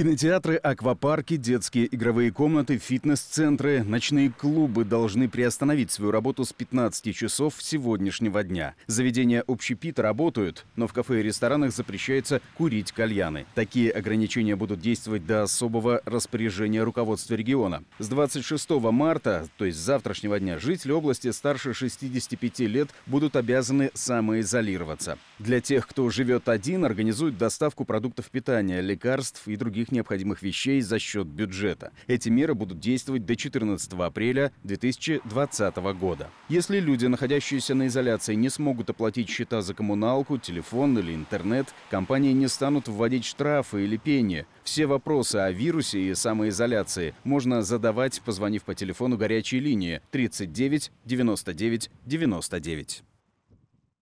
Кинотеатры, аквапарки, детские игровые комнаты, фитнес-центры, ночные клубы должны приостановить свою работу с 15 часов сегодняшнего дня. Заведения общепита работают, но в кафе и ресторанах запрещается курить кальяны. Такие ограничения будут действовать до особого распоряжения руководства региона. С 26 марта, то есть завтрашнего дня, жители области старше 65 лет будут обязаны самоизолироваться. Для тех, кто живет один, организуют доставку продуктов питания, лекарств и других необходимых вещей за счет бюджета. Эти меры будут действовать до 14 апреля 2020 года. Если люди, находящиеся на изоляции, не смогут оплатить счета за коммуналку, телефон или интернет, компании не станут вводить штрафы или пени. Все вопросы о вирусе и самоизоляции можно задавать, позвонив по телефону горячей линии 39 99 99.